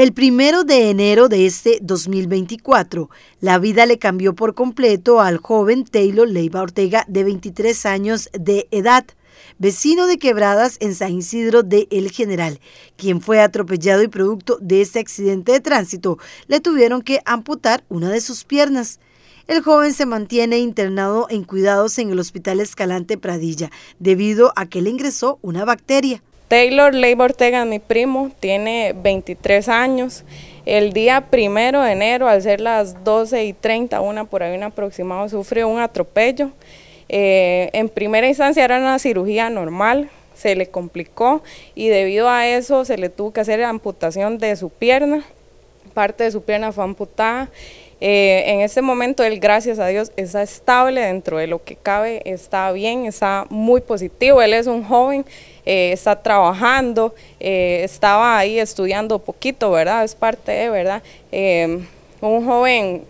El primero de enero de este 2024, la vida le cambió por completo al joven Taylor Leiva Ortega, de 23 años de edad vecino de Quebradas en San Isidro de El General, quien fue atropellado y producto de este accidente de tránsito le tuvieron que amputar una de sus piernas. El joven se mantiene internado en cuidados en el Hospital Escalante Pradilla debido a que le ingresó una bacteria. Taylor Leiva Ortega, mi primo, tiene 23 años. El día primero de enero, al ser las 12 y 30, una por ahí, un aproximado, sufrió un atropello. Eh, en primera instancia era una cirugía normal, se le complicó y debido a eso se le tuvo que hacer amputación de su pierna. Parte de su pierna fue amputada eh, en este momento él, gracias a Dios, está estable dentro de lo que cabe, está bien, está muy positivo, él es un joven, eh, está trabajando, eh, estaba ahí estudiando poquito, ¿verdad? Es parte de, ¿verdad? un joven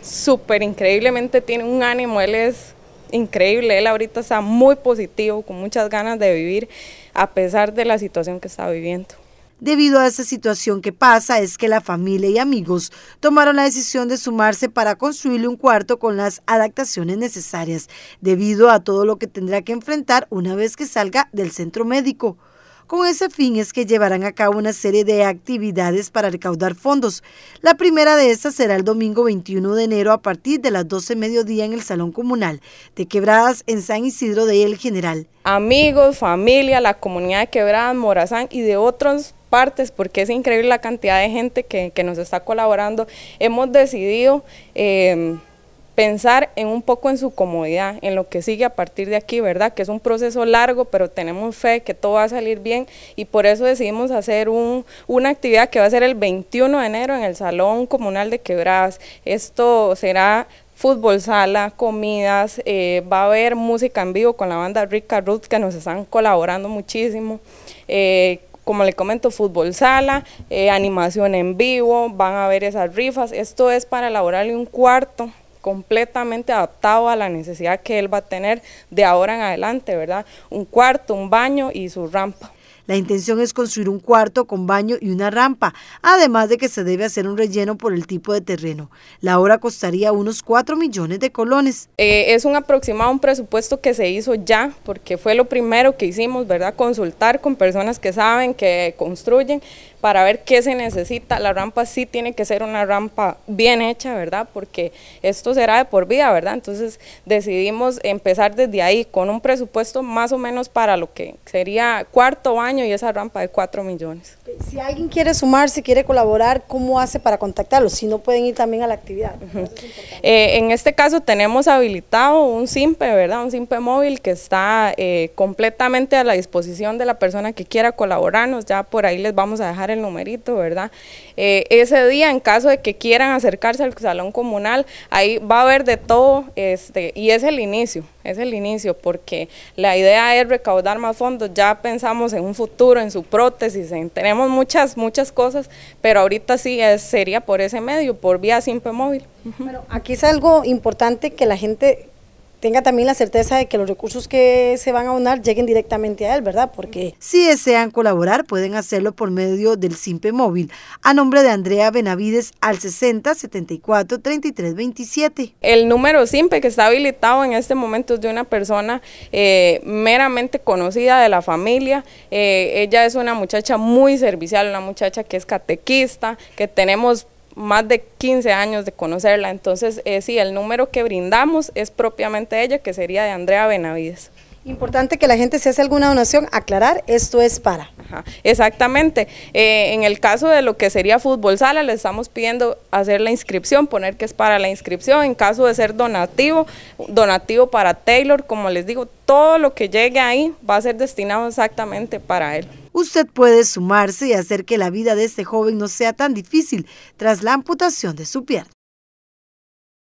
súper increíblemente, tiene un ánimo, él es increíble, él ahorita está muy positivo, con muchas ganas de vivir, a pesar de la situación que está viviendo. Debido a esa situación que pasa es que la familia y amigos tomaron la decisión de sumarse para construirle un cuarto con las adaptaciones necesarias, debido a todo lo que tendrá que enfrentar una vez que salga del centro médico. Con ese fin es que llevarán a cabo una serie de actividades para recaudar fondos. La primera de estas será el domingo 21 de enero a partir de las 12 mediodía en el Salón Comunal de Quebradas en San Isidro de El General. Amigos, familia, la comunidad de Quebradas, Morazán y de otras partes porque es increíble la cantidad de gente que, nos está colaborando. Hemos decidido... Eh, pensar en un poco en su comodidad, en lo que sigue a partir de aquí, ¿verdad? Que es un proceso largo, pero tenemos fe que todo va a salir bien y por eso decidimos hacer una actividad que va a ser el 21 de enero en el Salón Comunal de Quebradas. Esto será fútbol sala, comidas, eh, va a haber música en vivo con la banda Rica Ruth que nos están colaborando muchísimo. Eh, como le comento, fútbol sala, eh, animación en vivo, van a haber esas rifas. Esto es para elaborarle un cuarto completamente adaptado a la necesidad que él va a tener de ahora en adelante, ¿verdad? Un cuarto, un baño y su rampa. La intención es construir un cuarto con baño y una rampa, además de que se debe hacer un relleno por el tipo de terreno. La obra costaría unos 4 millones de colones. Eh, es un aproximado, un presupuesto que se hizo ya, porque fue lo primero que hicimos, ¿verdad? Consultar con personas que saben, que construyen, para ver qué se necesita. La rampa sí tiene que ser una rampa bien hecha, ¿verdad? Porque esto será de por vida, ¿verdad? Entonces decidimos empezar desde ahí con un presupuesto más o menos para lo que sería cuarto año y esa rampa de cuatro millones. Si alguien quiere sumarse, quiere colaborar, ¿cómo hace para contactarlos? Si no pueden ir también a la actividad. Eh, en este caso tenemos habilitado un SIMPE, ¿verdad? Un SIMPE móvil que está eh, completamente a la disposición de la persona que quiera colaborarnos. Ya por ahí les vamos a dejar el numerito, ¿verdad? Eh, ese día, en caso de que quieran acercarse al salón comunal, ahí va a haber de todo, este, y es el inicio, es el inicio, porque la idea es recaudar más fondos, ya pensamos en un futuro, en su prótesis, tenemos muchas, muchas cosas, pero ahorita sí es, sería por ese medio, por vía simple móvil. pero aquí es algo importante que la gente tenga también la certeza de que los recursos que se van a donar lleguen directamente a él, ¿verdad? Porque si desean colaborar pueden hacerlo por medio del Simpe Móvil a nombre de Andrea Benavides al 60 74 33 27. El número Simpe que está habilitado en este momento es de una persona eh, meramente conocida de la familia. Eh, ella es una muchacha muy servicial, una muchacha que es catequista, que tenemos más de 15 años de conocerla, entonces eh, sí, el número que brindamos es propiamente ella, que sería de Andrea Benavides. Importante que la gente si hace alguna donación, aclarar, esto es para. exactamente. Eh, en el caso de lo que sería fútbol sala, le estamos pidiendo hacer la inscripción, poner que es para la inscripción. En caso de ser donativo, donativo para Taylor, como les digo, todo lo que llegue ahí va a ser destinado exactamente para él. Usted puede sumarse y hacer que la vida de este joven no sea tan difícil tras la amputación de su pierna.